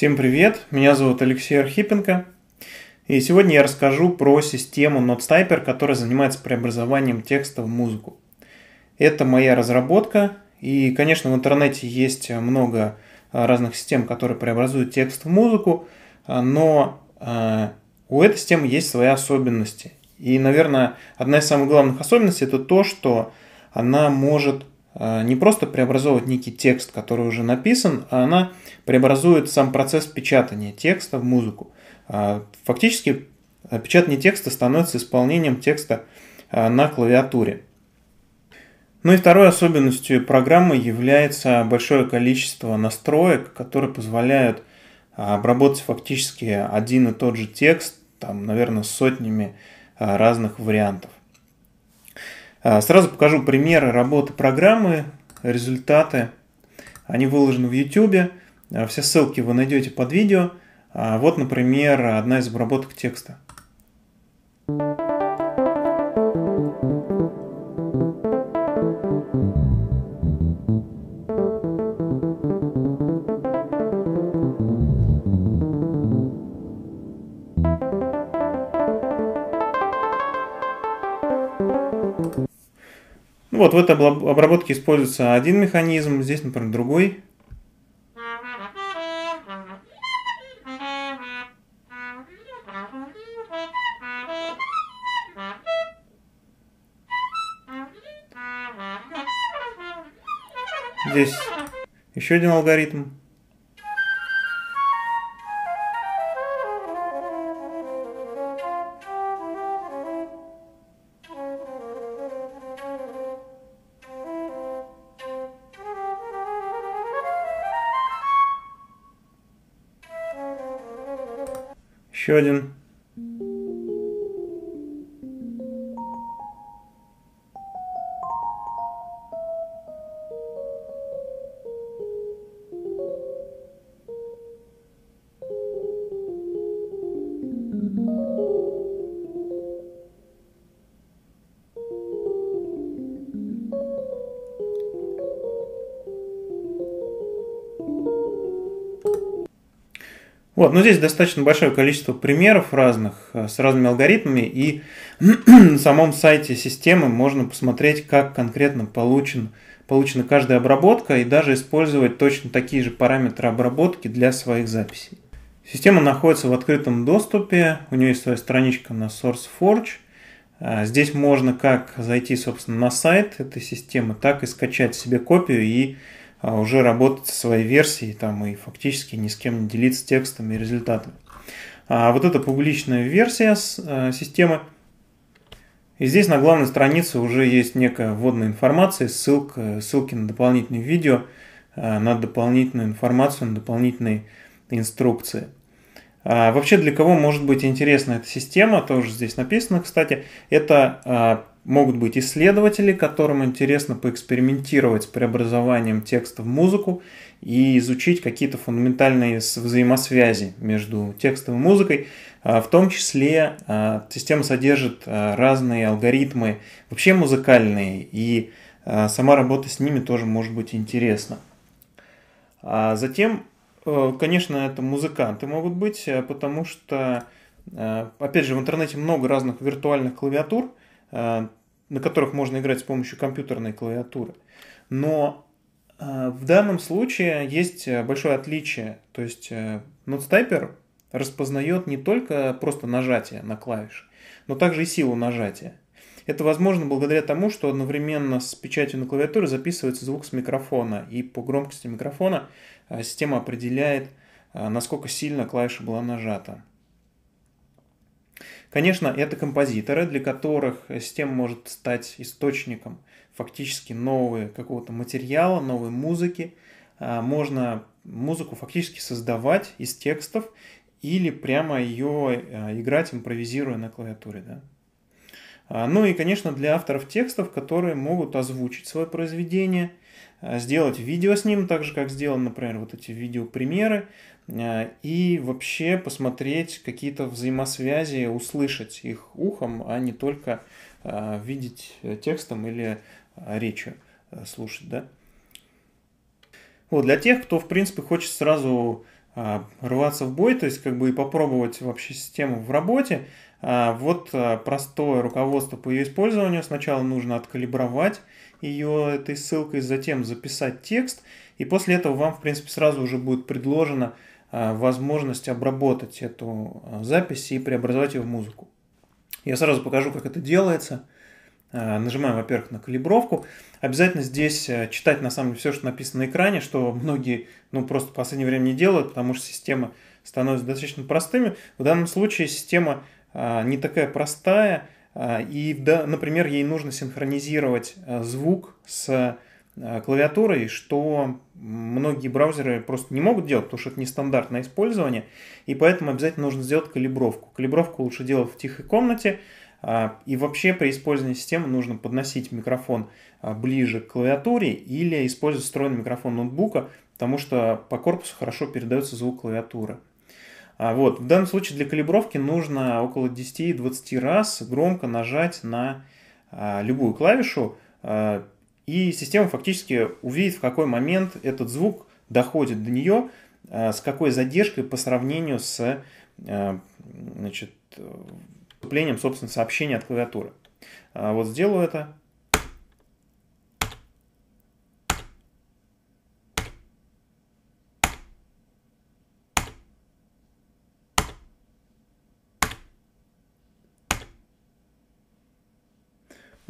Всем привет, меня зовут Алексей Архипенко, и сегодня я расскажу про систему NoteStyper, которая занимается преобразованием текста в музыку. Это моя разработка, и, конечно, в интернете есть много а, разных систем, которые преобразуют текст в музыку, а, но а, у этой системы есть свои особенности. И, наверное, одна из самых главных особенностей это то, что она может а, не просто преобразовывает некий текст, который уже написан, а она преобразует сам процесс печатания текста в музыку. А, фактически э, печатание текста становится исполнением текста а, на клавиатуре. Ну и второй особенностью программы является большое количество настроек, которые позволяют обработать фактически один и тот же текст, там, наверное, сотнями разных вариантов. А, сразу покажу примеры работы программы, результаты. Они выложены в YouTube. А, все ссылки вы найдете под видео. А, вот, например, одна из обработок текста. thank you Вот в этой обработке используется один механизм, здесь, например, другой. Здесь еще один алгоритм. Еще один Вот, но здесь достаточно большое количество примеров разных, э, с разными алгоритмами, и на самом сайте системы можно посмотреть, как конкретно получен, получена каждая обработка, и даже использовать точно такие же параметры обработки для своих записей. Система находится в открытом доступе, у нее есть своя страничка на SourceForge. А, здесь можно как зайти, собственно, на сайт этой системы, так и скачать себе копию и а уже работать со своей версией там, и фактически ни с кем не делиться текстами и результатами. А вот это публичная версия э, системы. И здесь на главной странице уже есть некая вводная информация, ссылка, ссылки на дополнительные видео, э, на дополнительную информацию, на дополнительные инструкции. А вообще для кого может быть интересна эта система, тоже здесь написано, кстати, это а, могут быть исследователи, которым интересно поэкспериментировать с преобразованием текста в музыку и изучить какие-то фундаментальные взаимосвязи между текстом и музыкой. А, в том числе а, система содержит а, разные алгоритмы, вообще музыкальные, и сама работа с ними тоже может быть интересна. Затем, э, конечно, это музыканты могут быть, э, потому что, э, опять же, в интернете много разных виртуальных клавиатур – Э, на которых можно играть с помощью компьютерной клавиатуры. Но э, в данном случае есть э, большое отличие. То есть NoteStyper распознает не только просто нажатие на клавиши, но также и силу нажатия. Это возможно благодаря тому, что одновременно с печатью на клавиатуре записывается звук с микрофона, и по громкости микрофона система определяет, насколько сильно клавиша была нажата. Конечно, это композиторы, для которых э, система может стать источником фактически нового какого-то материала, новой музыки. А, можно музыку фактически создавать из текстов или прямо ее э, играть, импровизируя на клавиатуре. Да? А, ну и, конечно, для авторов текстов, которые могут озвучить свое произведение, э, сделать видео с ним, так же, как сделан, например, вот эти видеопримеры, Э, и вообще посмотреть какие-то взаимосвязи, услышать их ухом, а не только э, видеть э, текстом или речью слушать, да. Вот, для тех, кто, в принципе, хочет сразу рваться в бой, то есть как бы и попробовать вообще систему в работе, вот простое руководство по ее использованию. Сначала нужно откалибровать ее этой ссылкой, затем записать текст, и после этого вам, в принципе, сразу уже будет предложено Э, возможность обработать эту э, запись и преобразовать ее в музыку. Я сразу покажу, как это делается. Э, нажимаем, во-первых, на калибровку. Обязательно здесь читать, на самом деле, все, что написано на экране, что многие, ну, просто в последнее время не делают, потому что система становится достаточно простыми. В данном случае система не такая простая, и, например, ей нужно синхронизировать звук с Э, клавиатурой, что многие браузеры просто не могут делать, потому что это нестандартное использование, и поэтому обязательно нужно сделать калибровку. Калибровку лучше делать в тихой комнате, а, и вообще при использовании системы нужно подносить микрофон а, ближе к клавиатуре или использовать встроенный микрофон ноутбука, потому что по корпусу хорошо передается звук клавиатуры. А, вот. В данном случае для калибровки нужно около 10-20 раз громко нажать на любую клавишу, и система фактически увидит, в какой момент этот звук доходит до нее, э, с какой задержкой по сравнению с э, значит, э, вступлением, собственно, сообщения от клавиатуры. Вот сделаю это.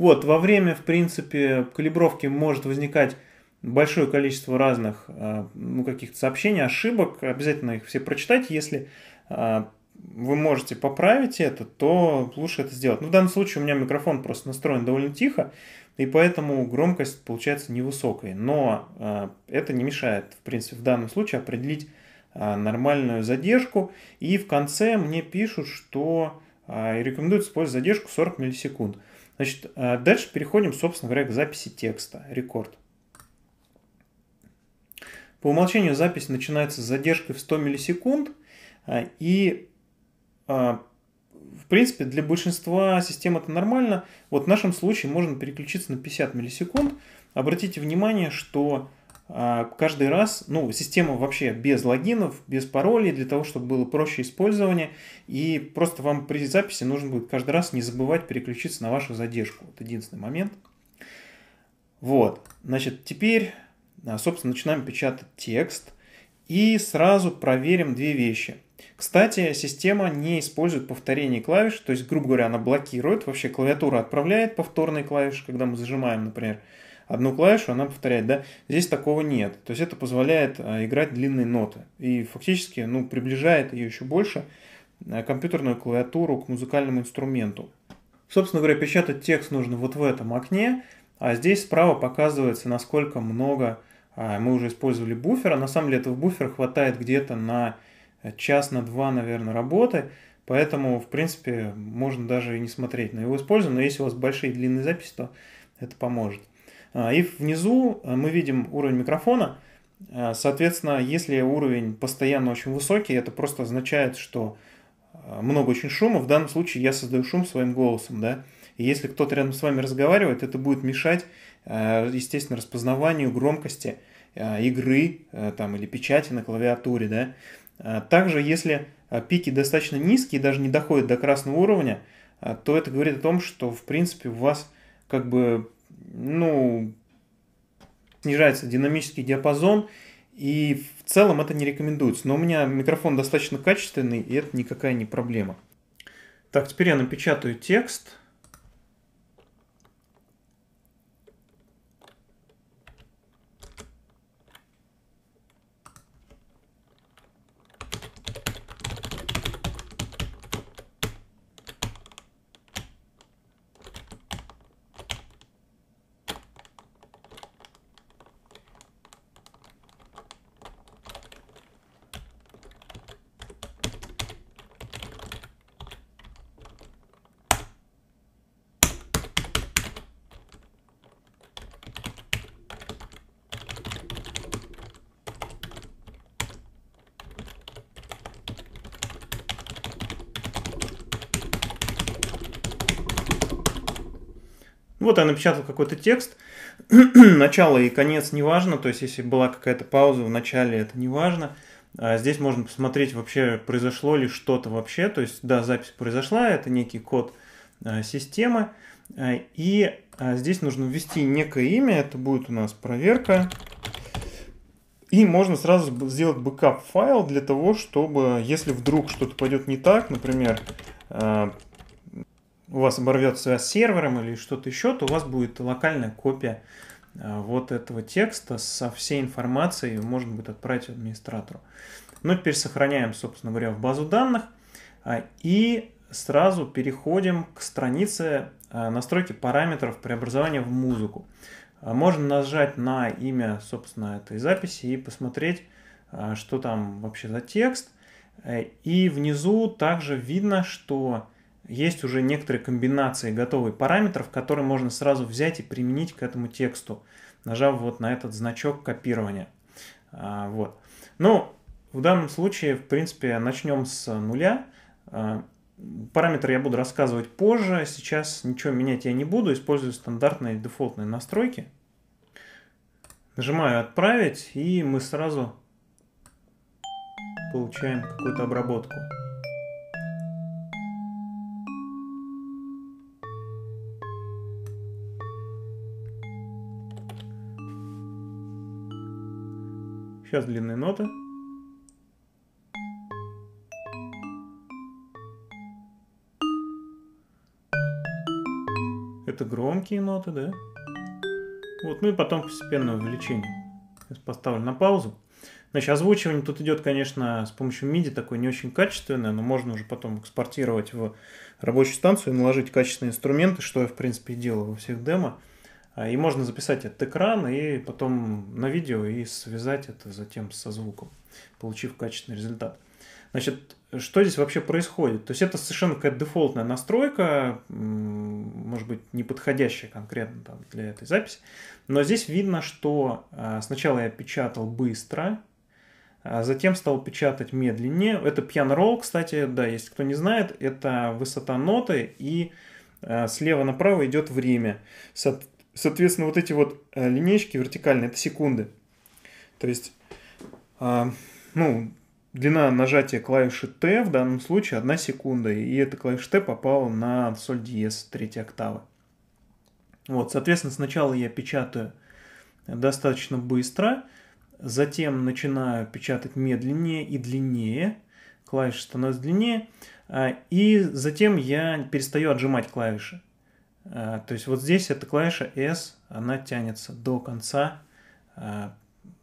Вот, во время, в принципе, калибровки может возникать большое количество разных а, ну, каких-то сообщений, ошибок. Обязательно их все прочитать. Если а, вы можете поправить это, то лучше это сделать. Ну, в данном случае у меня микрофон просто настроен довольно тихо, и поэтому громкость получается невысокой. Но а, это не мешает, в принципе, в данном случае определить нормальную задержку. И в конце мне пишут, что рекомендуют использовать задержку 40 миллисекунд. Значит, э, дальше переходим, собственно говоря, к записи текста, рекорд. По умолчанию запись начинается с задержкой в 100 миллисекунд, э, и э, в принципе, для большинства систем это нормально. Вот в нашем случае можно переключиться на 50 миллисекунд. Обратите внимание, что а каждый раз, ну, система вообще без логинов, без паролей, для того, чтобы было проще использование, и просто вам при записи нужно будет каждый раз не забывать переключиться на вашу задержку. Это единственный момент. Вот, значит, теперь, а, собственно, начинаем печатать текст и сразу проверим две вещи. Кстати, система не использует повторение клавиш, то есть, грубо говоря, она блокирует, вообще клавиатура отправляет повторные клавиши, когда мы зажимаем, например, одну клавишу, она повторяет, да, здесь такого нет. То есть это позволяет э, играть длинные ноты и фактически, ну, приближает ее еще больше э, компьютерную клавиатуру к музыкальному инструменту. Собственно говоря, печатать текст нужно вот в этом окне, а здесь справа показывается, насколько много э, мы уже использовали буфера. На самом деле этого буфера хватает где-то на час, на два, наверное, работы. Поэтому, в принципе, можно даже и не смотреть на его использование. Но если у вас большие длинные записи, то это поможет. А, и внизу а, мы видим уровень микрофона. А, соответственно, если уровень постоянно очень высокий, это просто означает, что много очень шума. В данном случае я создаю шум своим голосом, да. И если кто-то рядом с вами разговаривает, это будет мешать, естественно, распознаванию громкости игры там, или печати на клавиатуре, да. Также, если пики достаточно низкие, даже не доходят до красного уровня, то это говорит о том, что, в принципе, у вас как бы ну, снижается динамический диапазон, и в целом это не рекомендуется. Но у меня микрофон достаточно качественный, и это никакая не проблема. Так, теперь я напечатаю текст. Вот я напечатал какой-то текст, начало и конец неважно, то есть если была какая-то пауза в начале, это неважно. А здесь можно посмотреть вообще, произошло ли что-то вообще, то есть да, запись произошла, это некий код а, системы, а, и а, здесь нужно ввести некое имя, это будет у нас проверка, и можно сразу сделать бэкап файл для того, чтобы, если вдруг что-то пойдет не так, например, а, у вас оборвет связь с сервером или что-то еще, то у вас будет локальная копия э, вот этого текста со всей информацией, можно будет отправить администратору. Ну, теперь сохраняем, собственно говоря, в базу данных а, и сразу переходим к странице э, настройки параметров преобразования в музыку. А, можно нажать на имя, собственно, этой записи и посмотреть, э, что там вообще за текст. И внизу также видно, что есть уже некоторые комбинации готовых параметров, которые можно сразу взять и применить к этому тексту, нажав вот на этот значок копирования. А, вот. Ну, в данном случае, в принципе, начнем с нуля. А, параметры я буду рассказывать позже, сейчас ничего менять я не буду, использую стандартные дефолтные настройки. Нажимаю «Отправить», и мы сразу получаем какую-то обработку. Сейчас длинная нота. Это громкие ноты, да? Вот, ну и потом постепенное увеличение. Сейчас поставлю на паузу. Значит, озвучивание тут идет, конечно, с помощью MIDI такое не очень качественное, но можно уже потом экспортировать в рабочую станцию и наложить качественные инструменты, что я, в принципе, делаю во всех демо. А, и можно записать этот экран и потом на видео и связать это затем со звуком, получив качественный результат. Значит, что здесь вообще происходит? То есть это совершенно какая-то дефолтная настройка, может быть, не подходящая конкретно там, для этой записи, но здесь видно, что а, сначала я печатал быстро, а затем стал печатать медленнее. Это piano roll, кстати, да, если кто не знает, это высота ноты и а, слева направо идет время соответственно, вот эти вот э, линейки вертикальные, это секунды. То есть, а, ну, длина нажатия клавиши Т в данном случае 1 секунда, и эта клавиша Т попала на соль диез третьей октавы. Вот, соответственно, сначала я печатаю достаточно быстро, затем начинаю печатать медленнее и длиннее, клавиши становятся длиннее, а, и затем я перестаю отжимать клавиши. Э, то есть вот здесь эта клавиша S, она тянется до конца э,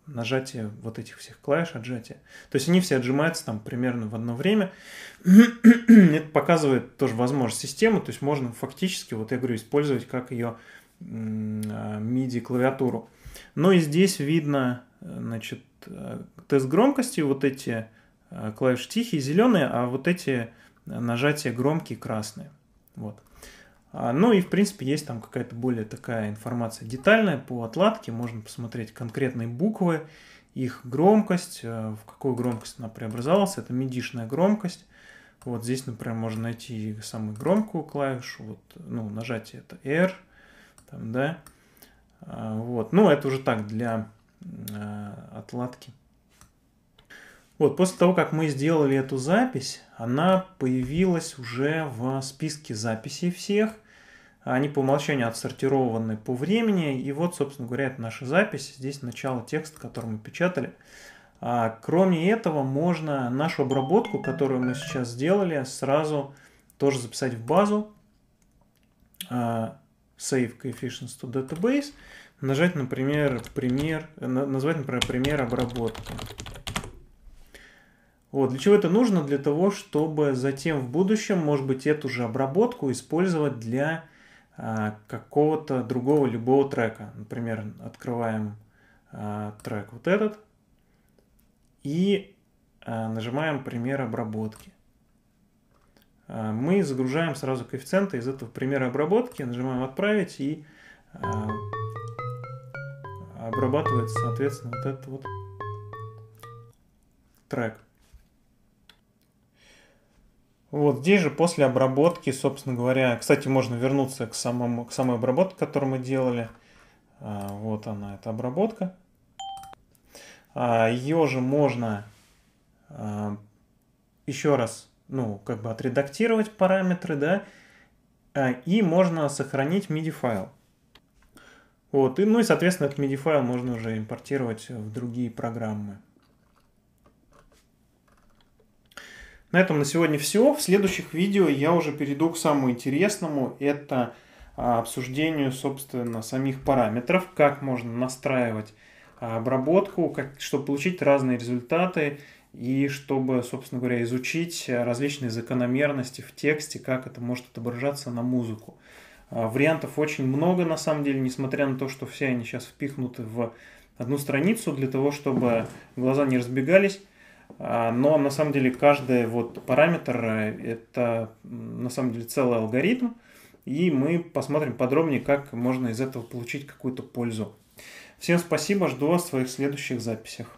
нажатия вот этих всех клавиш, отжатия. То есть они все отжимаются там примерно в одно время. Это показывает тоже возможность системы, то есть можно фактически, вот я говорю, использовать как ее э, MIDI-клавиатуру. Но и здесь видно, значит, тест громкости, вот эти клавиши тихие, зеленые, а вот эти нажатия громкие, красные. Вот. А, ну и, в принципе, есть там какая-то более такая информация детальная по отладке. Можно посмотреть конкретные буквы, их громкость, э, в какую громкость она преобразовалась. Это медишная громкость. Вот здесь, например, можно найти самую громкую клавишу. Вот, ну, нажатие это R. Там, да. А, вот. Ну, это уже так для э, отладки. Вот, после того, как мы сделали эту запись, она появилась уже в списке записей всех. А они по умолчанию отсортированы по времени. И вот, собственно говоря, это наша запись. Здесь начало текста, который мы печатали. А, кроме этого, можно нашу обработку, которую мы сейчас сделали, сразу тоже записать в базу. А, Save coefficients to database. Нажать, например, пример, назвать, например, пример обработки. Вот. Для чего это нужно? Для того, чтобы затем в будущем, может быть, эту же обработку использовать для а, какого-то другого любого трека. Например, открываем а, трек вот этот и а, нажимаем пример обработки. Мы загружаем сразу коэффициенты из этого примера обработки, нажимаем отправить и обрабатывается, соответственно, вот этот вот трек. Вот здесь же после обработки, собственно говоря, кстати, можно вернуться к, самому, к самой обработке, которую мы делали. А, вот она, эта обработка. А, Ее же можно а, еще раз, ну, как бы отредактировать параметры, да, и можно сохранить MIDI-файл. Вот, и, ну и, соответственно, этот MIDI-файл можно уже импортировать в другие программы. На этом на сегодня все. В следующих видео я уже перейду к самому интересному. Это а, обсуждению, собственно, самих параметров, как можно настраивать обработку, как, чтобы получить разные результаты и чтобы, собственно говоря, изучить различные закономерности в тексте, как это может отображаться на музыку. А, вариантов очень много, на самом деле, несмотря на то, что все они сейчас впихнуты в одну страницу для того, чтобы глаза не разбегались. А, но на самом деле каждый вот параметр это на самом деле целый алгоритм, и мы посмотрим подробнее, как можно из этого получить какую-то пользу. Всем спасибо, жду вас в своих следующих записях.